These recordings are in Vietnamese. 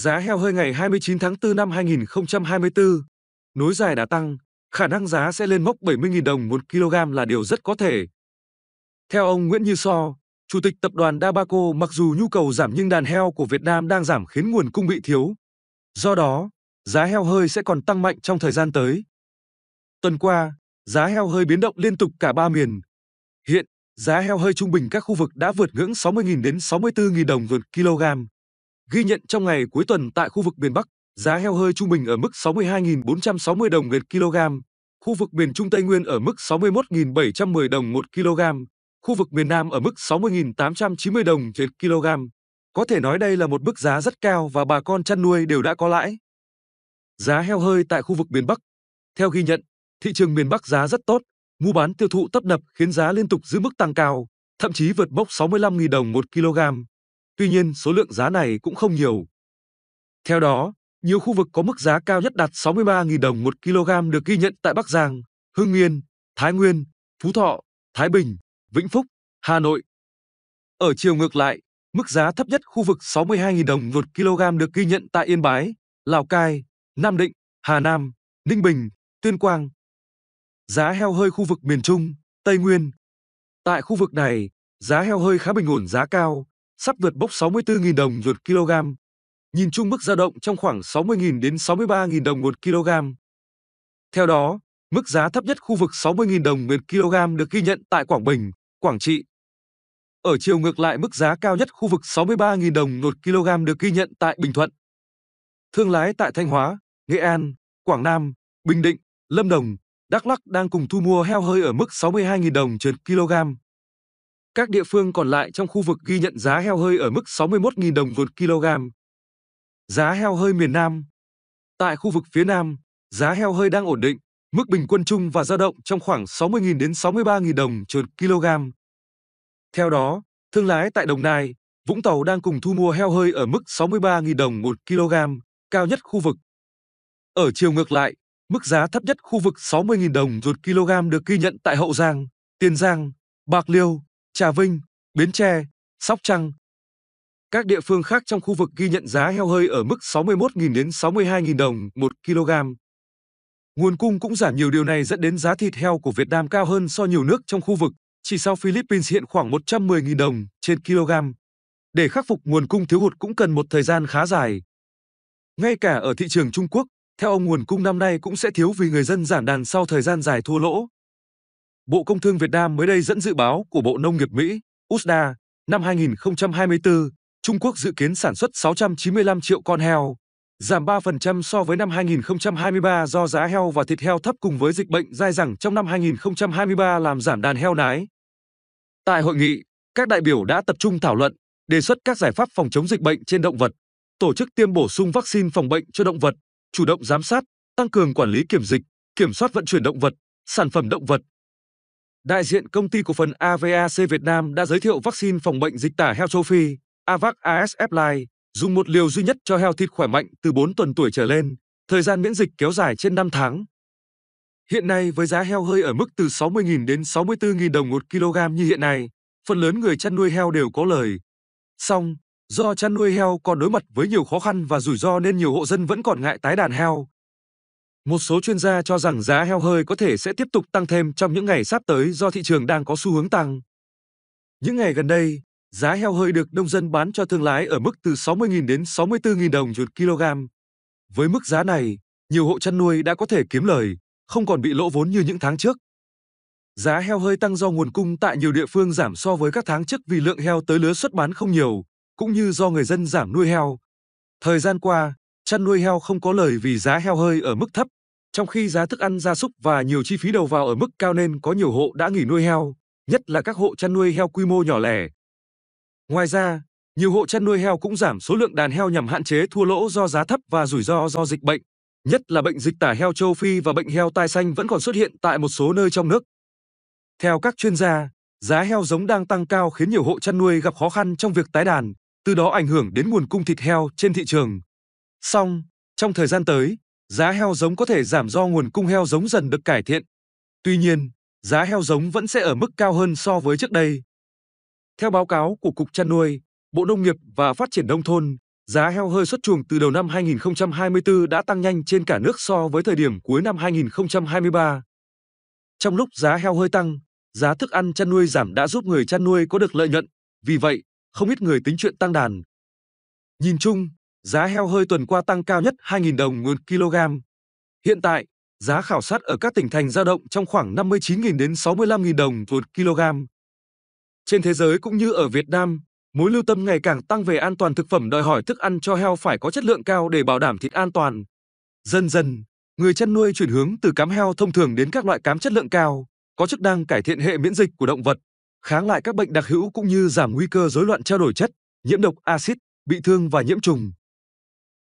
Giá heo hơi ngày 29 tháng 4 năm 2024, nối dài đã tăng, khả năng giá sẽ lên mốc 70.000 đồng một kg là điều rất có thể. Theo ông Nguyễn Như So, Chủ tịch tập đoàn Dabaco mặc dù nhu cầu giảm nhưng đàn heo của Việt Nam đang giảm khiến nguồn cung bị thiếu. Do đó, giá heo hơi sẽ còn tăng mạnh trong thời gian tới. Tuần qua, giá heo hơi biến động liên tục cả ba miền. Hiện, giá heo hơi trung bình các khu vực đã vượt ngưỡng 60.000 đến 64.000 đồng một kg ghi nhận trong ngày cuối tuần tại khu vực miền Bắc, giá heo hơi trung bình ở mức 62.460 đồng một kg, khu vực miền Trung Tây Nguyên ở mức 61.710 đồng một kg, khu vực miền Nam ở mức 60.890 đồng trên kg. Có thể nói đây là một mức giá rất cao và bà con chăn nuôi đều đã có lãi. Giá heo hơi tại khu vực miền Bắc. Theo ghi nhận, thị trường miền Bắc giá rất tốt, mua bán tiêu thụ tấp nập khiến giá liên tục giữ mức tăng cao, thậm chí vượt mốc 65.000 đồng một kg. Tuy nhiên, số lượng giá này cũng không nhiều. Theo đó, nhiều khu vực có mức giá cao nhất đạt 63.000 đồng một kg được ghi nhận tại Bắc Giang, Hưng Yên, Thái Nguyên, Phú Thọ, Thái Bình, Vĩnh Phúc, Hà Nội. Ở chiều ngược lại, mức giá thấp nhất khu vực 62.000 đồng một kg được ghi nhận tại Yên Bái, Lào Cai, Nam Định, Hà Nam, Ninh Bình, Tuyên Quang. Giá heo hơi khu vực miền Trung, Tây Nguyên. Tại khu vực này, giá heo hơi khá bình ổn giá cao, sắp vượt bốc 64.000 đồng một kg. Nhìn chung mức dao động trong khoảng 60.000 đến 63.000 đồng một kg. Theo đó, mức giá thấp nhất khu vực 60.000 đồng một kg được ghi nhận tại Quảng Bình, Quảng Trị. Ở chiều ngược lại mức giá cao nhất khu vực 63.000 đồng một kg được ghi nhận tại Bình Thuận. Thương lái tại Thanh Hóa, Nghệ An, Quảng Nam, Bình Định, Lâm Đồng, Đắk Lắk đang cùng thu mua heo hơi ở mức 62.000 đồng trên kg. Các địa phương còn lại trong khu vực ghi nhận giá heo hơi ở mức 61.000 đồng một kg. Giá heo hơi miền Nam Tại khu vực phía Nam, giá heo hơi đang ổn định, mức bình quân chung và dao động trong khoảng 60.000 đến 63.000 đồng trên kg. Theo đó, thương lái tại Đồng Nai, Vũng Tàu đang cùng thu mua heo hơi ở mức 63.000 đồng một kg, cao nhất khu vực. Ở chiều ngược lại, mức giá thấp nhất khu vực 60.000 đồng một kg được ghi nhận tại Hậu Giang, Tiền Giang, Bạc Liêu, Trà Vinh, Bến Tre, Sóc Trăng. Các địa phương khác trong khu vực ghi nhận giá heo hơi ở mức 61.000 đến 62.000 đồng 1 kg. Nguồn cung cũng giảm nhiều điều này dẫn đến giá thịt heo của Việt Nam cao hơn so nhiều nước trong khu vực, chỉ sau Philippines hiện khoảng 110.000 đồng trên kg. Để khắc phục nguồn cung thiếu hụt cũng cần một thời gian khá dài. Ngay cả ở thị trường Trung Quốc, theo ông nguồn cung năm nay cũng sẽ thiếu vì người dân giảm đàn sau thời gian dài thua lỗ. Bộ Công Thương Việt Nam mới đây dẫn dự báo của Bộ Nông nghiệp Mỹ, USDA, năm 2024, Trung Quốc dự kiến sản xuất 695 triệu con heo, giảm 3% so với năm 2023 do giá heo và thịt heo thấp cùng với dịch bệnh dai dẳng trong năm 2023 làm giảm đàn heo nái. Tại hội nghị, các đại biểu đã tập trung thảo luận, đề xuất các giải pháp phòng chống dịch bệnh trên động vật, tổ chức tiêm bổ sung vaccine phòng bệnh cho động vật, chủ động giám sát, tăng cường quản lý kiểm dịch, kiểm soát vận chuyển động vật, sản phẩm động vật, đại diện công ty cổ phần AVAC Việt Nam đã giới thiệu vaccine phòng bệnh dịch tả heo châu Phi, AVAC ASF Live, dùng một liều duy nhất cho heo thịt khỏe mạnh từ 4 tuần tuổi trở lên, thời gian miễn dịch kéo dài trên 5 tháng. Hiện nay với giá heo hơi ở mức từ 60.000 đến 64.000 đồng một kg như hiện nay, phần lớn người chăn nuôi heo đều có lời. Song, do chăn nuôi heo còn đối mặt với nhiều khó khăn và rủi ro nên nhiều hộ dân vẫn còn ngại tái đàn heo, một số chuyên gia cho rằng giá heo hơi có thể sẽ tiếp tục tăng thêm trong những ngày sắp tới do thị trường đang có xu hướng tăng. Những ngày gần đây, giá heo hơi được nông dân bán cho thương lái ở mức từ 60.000 đến 64.000 đồng một kg. Với mức giá này, nhiều hộ chăn nuôi đã có thể kiếm lời, không còn bị lỗ vốn như những tháng trước. Giá heo hơi tăng do nguồn cung tại nhiều địa phương giảm so với các tháng trước vì lượng heo tới lứa xuất bán không nhiều, cũng như do người dân giảm nuôi heo. Thời gian qua, Chăn nuôi heo không có lời vì giá heo hơi ở mức thấp, trong khi giá thức ăn gia súc và nhiều chi phí đầu vào ở mức cao nên có nhiều hộ đã nghỉ nuôi heo, nhất là các hộ chăn nuôi heo quy mô nhỏ lẻ. Ngoài ra, nhiều hộ chăn nuôi heo cũng giảm số lượng đàn heo nhằm hạn chế thua lỗ do giá thấp và rủi ro do dịch bệnh, nhất là bệnh dịch tả heo châu Phi và bệnh heo tai xanh vẫn còn xuất hiện tại một số nơi trong nước. Theo các chuyên gia, giá heo giống đang tăng cao khiến nhiều hộ chăn nuôi gặp khó khăn trong việc tái đàn, từ đó ảnh hưởng đến nguồn cung thịt heo trên thị trường. Song, trong thời gian tới, giá heo giống có thể giảm do nguồn cung heo giống dần được cải thiện. Tuy nhiên, giá heo giống vẫn sẽ ở mức cao hơn so với trước đây. Theo báo cáo của Cục Chăn nuôi, Bộ Nông nghiệp và Phát triển Nông thôn, giá heo hơi xuất chuồng từ đầu năm 2024 đã tăng nhanh trên cả nước so với thời điểm cuối năm 2023. Trong lúc giá heo hơi tăng, giá thức ăn chăn nuôi giảm đã giúp người chăn nuôi có được lợi nhuận, vì vậy, không ít người tính chuyện tăng đàn. Nhìn chung, giá heo hơi tuần qua tăng cao nhất 2.000 đồng một kg. Hiện tại, giá khảo sát ở các tỉnh thành dao động trong khoảng 59.000 đến 65.000 đồng một kg. Trên thế giới cũng như ở Việt Nam, mối lưu tâm ngày càng tăng về an toàn thực phẩm đòi hỏi thức ăn cho heo phải có chất lượng cao để bảo đảm thịt an toàn. Dần dần, người chăn nuôi chuyển hướng từ cám heo thông thường đến các loại cám chất lượng cao, có chức năng cải thiện hệ miễn dịch của động vật, kháng lại các bệnh đặc hữu cũng như giảm nguy cơ rối loạn trao đổi chất, nhiễm độc axit, bị thương và nhiễm trùng.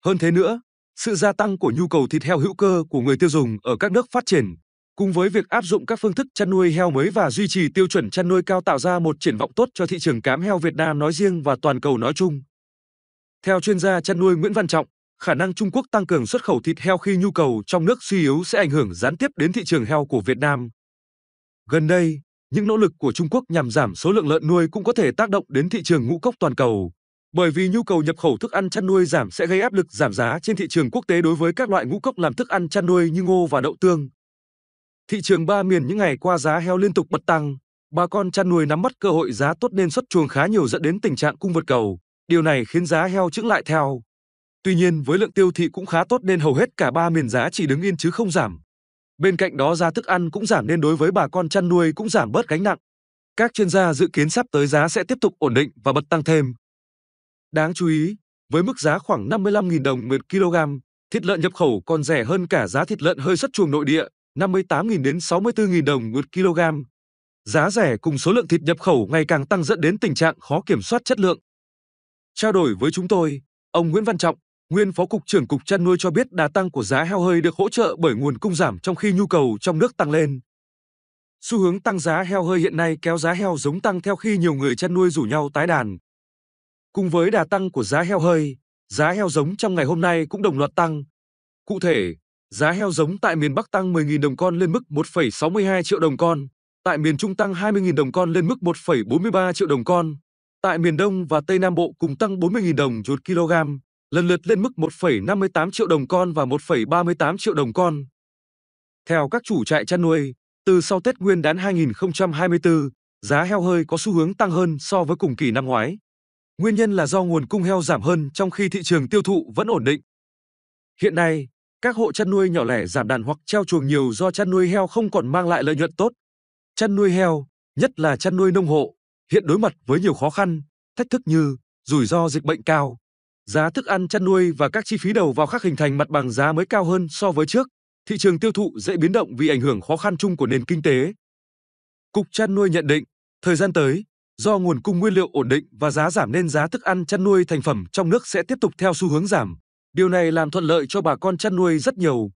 Hơn thế nữa, sự gia tăng của nhu cầu thịt heo hữu cơ của người tiêu dùng ở các nước phát triển, cùng với việc áp dụng các phương thức chăn nuôi heo mới và duy trì tiêu chuẩn chăn nuôi cao tạo ra một triển vọng tốt cho thị trường cám heo Việt Nam nói riêng và toàn cầu nói chung. Theo chuyên gia chăn nuôi Nguyễn Văn Trọng, khả năng Trung Quốc tăng cường xuất khẩu thịt heo khi nhu cầu trong nước suy yếu sẽ ảnh hưởng gián tiếp đến thị trường heo của Việt Nam. Gần đây, những nỗ lực của Trung Quốc nhằm giảm số lượng lợn nuôi cũng có thể tác động đến thị trường ngũ cốc toàn cầu bởi vì nhu cầu nhập khẩu thức ăn chăn nuôi giảm sẽ gây áp lực giảm giá trên thị trường quốc tế đối với các loại ngũ cốc làm thức ăn chăn nuôi như ngô và đậu tương. Thị trường ba miền những ngày qua giá heo liên tục bật tăng, bà con chăn nuôi nắm bắt cơ hội giá tốt nên xuất chuồng khá nhiều dẫn đến tình trạng cung vượt cầu, điều này khiến giá heo chững lại theo. Tuy nhiên với lượng tiêu thị cũng khá tốt nên hầu hết cả ba miền giá chỉ đứng yên chứ không giảm. Bên cạnh đó giá thức ăn cũng giảm nên đối với bà con chăn nuôi cũng giảm bớt gánh nặng. Các chuyên gia dự kiến sắp tới giá sẽ tiếp tục ổn định và bật tăng thêm. Đáng chú ý, với mức giá khoảng 55.000 đồng một kg, thịt lợn nhập khẩu còn rẻ hơn cả giá thịt lợn hơi xuất chuồng nội địa, 58.000 đến 64.000 đồng một kg. Giá rẻ cùng số lượng thịt nhập khẩu ngày càng tăng dẫn đến tình trạng khó kiểm soát chất lượng. Trao đổi với chúng tôi, ông Nguyễn Văn Trọng, nguyên Phó cục trưởng Cục chăn nuôi cho biết đà tăng của giá heo hơi được hỗ trợ bởi nguồn cung giảm trong khi nhu cầu trong nước tăng lên. Xu hướng tăng giá heo hơi hiện nay kéo giá heo giống tăng theo khi nhiều người chăn nuôi rủ nhau tái đàn, Cùng với đà tăng của giá heo hơi, giá heo giống trong ngày hôm nay cũng đồng loạt tăng. Cụ thể, giá heo giống tại miền Bắc tăng 10.000 đồng con lên mức 1,62 triệu đồng con, tại miền Trung tăng 20.000 đồng con lên mức 1,43 triệu đồng con, tại miền Đông và Tây Nam Bộ cùng tăng 40.000 đồng một kg, lần lượt lên mức 1,58 triệu đồng con và 1,38 triệu đồng con. Theo các chủ trại chăn nuôi, từ sau Tết Nguyên đán 2024, giá heo hơi có xu hướng tăng hơn so với cùng kỳ năm ngoái. Nguyên nhân là do nguồn cung heo giảm hơn trong khi thị trường tiêu thụ vẫn ổn định. Hiện nay, các hộ chăn nuôi nhỏ lẻ giảm đàn hoặc treo chuồng nhiều do chăn nuôi heo không còn mang lại lợi nhuận tốt. Chăn nuôi heo, nhất là chăn nuôi nông hộ, hiện đối mặt với nhiều khó khăn, thách thức như rủi ro dịch bệnh cao, giá thức ăn chăn nuôi và các chi phí đầu vào khác hình thành mặt bằng giá mới cao hơn so với trước. Thị trường tiêu thụ dễ biến động vì ảnh hưởng khó khăn chung của nền kinh tế. Cục chăn nuôi nhận định, thời gian tới, Do nguồn cung nguyên liệu ổn định và giá giảm nên giá thức ăn chăn nuôi thành phẩm trong nước sẽ tiếp tục theo xu hướng giảm. Điều này làm thuận lợi cho bà con chăn nuôi rất nhiều.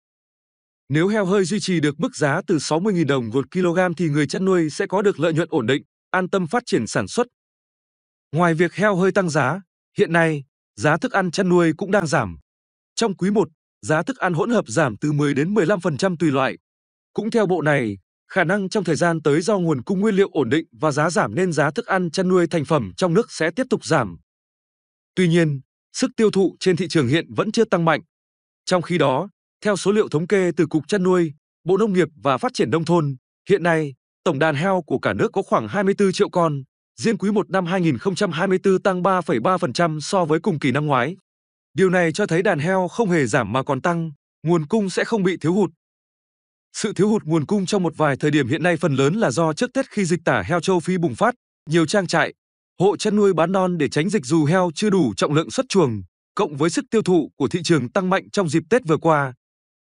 Nếu heo hơi duy trì được mức giá từ 60.000 đồng một kg thì người chăn nuôi sẽ có được lợi nhuận ổn định, an tâm phát triển sản xuất. Ngoài việc heo hơi tăng giá, hiện nay, giá thức ăn chăn nuôi cũng đang giảm. Trong quý 1, giá thức ăn hỗn hợp giảm từ 10 đến 15% tùy loại. Cũng theo bộ này, Khả năng trong thời gian tới do nguồn cung nguyên liệu ổn định và giá giảm nên giá thức ăn chăn nuôi thành phẩm trong nước sẽ tiếp tục giảm. Tuy nhiên, sức tiêu thụ trên thị trường hiện vẫn chưa tăng mạnh. Trong khi đó, theo số liệu thống kê từ Cục Chăn nuôi, Bộ Nông nghiệp và Phát triển Nông thôn, hiện nay, tổng đàn heo của cả nước có khoảng 24 triệu con, riêng quý 1 năm 2024 tăng 3,3% so với cùng kỳ năm ngoái. Điều này cho thấy đàn heo không hề giảm mà còn tăng, nguồn cung sẽ không bị thiếu hụt. Sự thiếu hụt nguồn cung trong một vài thời điểm hiện nay phần lớn là do trước Tết khi dịch tả heo châu Phi bùng phát, nhiều trang trại, hộ chăn nuôi bán non để tránh dịch dù heo chưa đủ trọng lượng xuất chuồng, cộng với sức tiêu thụ của thị trường tăng mạnh trong dịp Tết vừa qua.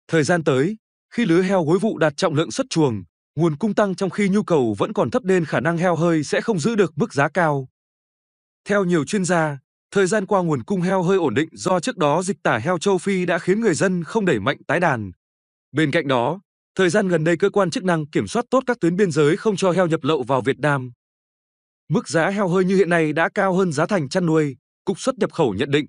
Thời gian tới, khi lứa heo hối vụ đạt trọng lượng xuất chuồng, nguồn cung tăng trong khi nhu cầu vẫn còn thấp nên khả năng heo hơi sẽ không giữ được mức giá cao. Theo nhiều chuyên gia, thời gian qua nguồn cung heo hơi ổn định do trước đó dịch tả heo châu Phi đã khiến người dân không đẩy mạnh tái đàn. Bên cạnh đó, Thời gian gần đây cơ quan chức năng kiểm soát tốt các tuyến biên giới không cho heo nhập lậu vào Việt Nam. Mức giá heo hơi như hiện nay đã cao hơn giá thành chăn nuôi, Cục xuất nhập khẩu nhận định.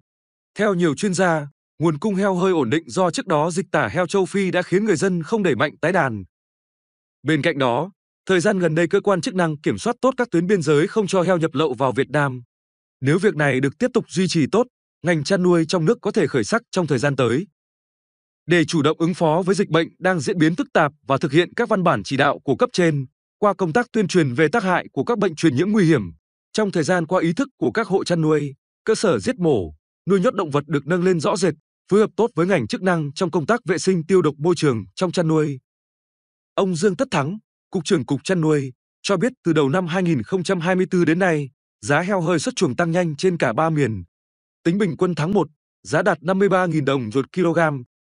Theo nhiều chuyên gia, nguồn cung heo hơi ổn định do trước đó dịch tả heo châu Phi đã khiến người dân không đẩy mạnh tái đàn. Bên cạnh đó, thời gian gần đây cơ quan chức năng kiểm soát tốt các tuyến biên giới không cho heo nhập lậu vào Việt Nam. Nếu việc này được tiếp tục duy trì tốt, ngành chăn nuôi trong nước có thể khởi sắc trong thời gian tới. Để chủ động ứng phó với dịch bệnh đang diễn biến phức tạp và thực hiện các văn bản chỉ đạo của cấp trên qua công tác tuyên truyền về tác hại của các bệnh truyền nhiễm nguy hiểm, trong thời gian qua ý thức của các hộ chăn nuôi, cơ sở giết mổ, nuôi nhốt động vật được nâng lên rõ rệt, phối hợp tốt với ngành chức năng trong công tác vệ sinh tiêu độc môi trường trong chăn nuôi. Ông Dương Tất Thắng, cục trưởng cục chăn nuôi, cho biết từ đầu năm 2024 đến nay, giá heo hơi xuất chuồng tăng nhanh trên cả ba miền. Tính bình quân tháng 1, giá đạt 53.000 đồng một kg,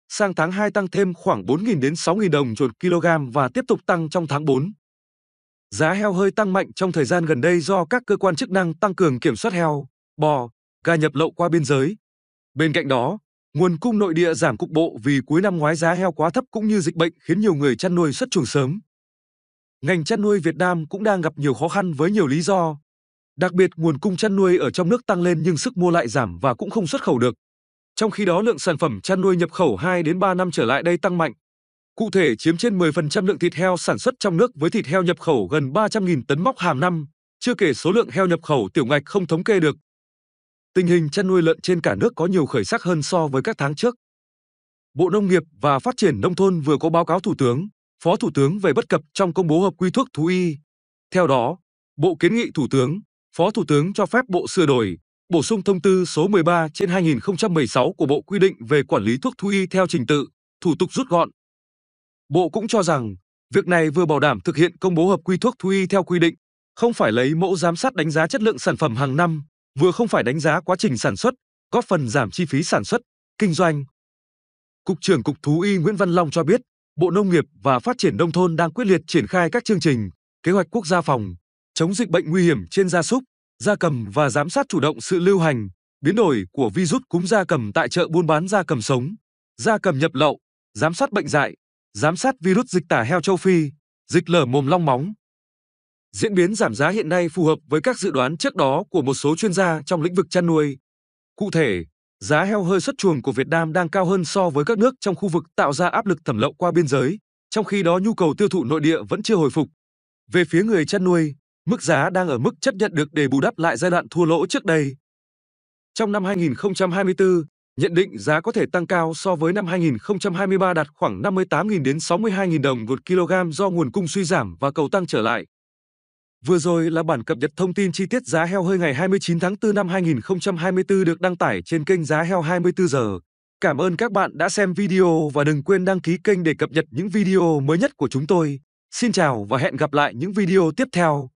sang tháng 2 tăng thêm khoảng 4.000 đến 6.000 đồng một kg và tiếp tục tăng trong tháng 4. Giá heo hơi tăng mạnh trong thời gian gần đây do các cơ quan chức năng tăng cường kiểm soát heo, bò, gà nhập lậu qua biên giới. Bên cạnh đó, nguồn cung nội địa giảm cục bộ vì cuối năm ngoái giá heo quá thấp cũng như dịch bệnh khiến nhiều người chăn nuôi xuất chuồng sớm. Ngành chăn nuôi Việt Nam cũng đang gặp nhiều khó khăn với nhiều lý do. Đặc biệt nguồn cung chăn nuôi ở trong nước tăng lên nhưng sức mua lại giảm và cũng không xuất khẩu được. Trong khi đó lượng sản phẩm chăn nuôi nhập khẩu 2 đến 3 năm trở lại đây tăng mạnh. Cụ thể chiếm trên 10% lượng thịt heo sản xuất trong nước với thịt heo nhập khẩu gần 300.000 tấn móc hàm năm, chưa kể số lượng heo nhập khẩu tiểu ngạch không thống kê được. Tình hình chăn nuôi lợn trên cả nước có nhiều khởi sắc hơn so với các tháng trước. Bộ Nông nghiệp và Phát triển Nông thôn vừa có báo cáo Thủ tướng, Phó Thủ tướng về bất cập trong công bố hợp quy thuốc thú y. Theo đó, Bộ kiến nghị Thủ tướng, Phó Thủ tướng cho phép Bộ sửa đổi, bổ sung thông tư số 13 trên 2016 của Bộ quy định về quản lý thuốc thú y theo trình tự, thủ tục rút gọn. Bộ cũng cho rằng, việc này vừa bảo đảm thực hiện công bố hợp quy thuốc thú y theo quy định, không phải lấy mẫu giám sát đánh giá chất lượng sản phẩm hàng năm, vừa không phải đánh giá quá trình sản xuất, góp phần giảm chi phí sản xuất, kinh doanh. Cục trưởng Cục Thú y Nguyễn Văn Long cho biết, Bộ Nông nghiệp và Phát triển Nông thôn đang quyết liệt triển khai các chương trình, kế hoạch quốc gia phòng, chống dịch bệnh nguy hiểm trên gia súc, gia cầm và giám sát chủ động sự lưu hành, biến đổi của virus cúm gia cầm tại chợ buôn bán gia cầm sống, gia cầm nhập lậu, giám sát bệnh dại, giám sát virus dịch tả heo châu Phi, dịch lở mồm long móng. Diễn biến giảm giá hiện nay phù hợp với các dự đoán trước đó của một số chuyên gia trong lĩnh vực chăn nuôi. Cụ thể, giá heo hơi xuất chuồng của Việt Nam đang cao hơn so với các nước trong khu vực tạo ra áp lực thẩm lậu qua biên giới, trong khi đó nhu cầu tiêu thụ nội địa vẫn chưa hồi phục. Về phía người chăn nuôi, Mức giá đang ở mức chấp nhận được để bù đắp lại giai đoạn thua lỗ trước đây. Trong năm 2024, nhận định giá có thể tăng cao so với năm 2023 đạt khoảng 58.000 đến 62.000 đồng một kg do nguồn cung suy giảm và cầu tăng trở lại. Vừa rồi là bản cập nhật thông tin chi tiết giá heo hơi ngày 29 tháng 4 năm 2024 được đăng tải trên kênh Giá Heo 24 giờ. Cảm ơn các bạn đã xem video và đừng quên đăng ký kênh để cập nhật những video mới nhất của chúng tôi. Xin chào và hẹn gặp lại những video tiếp theo.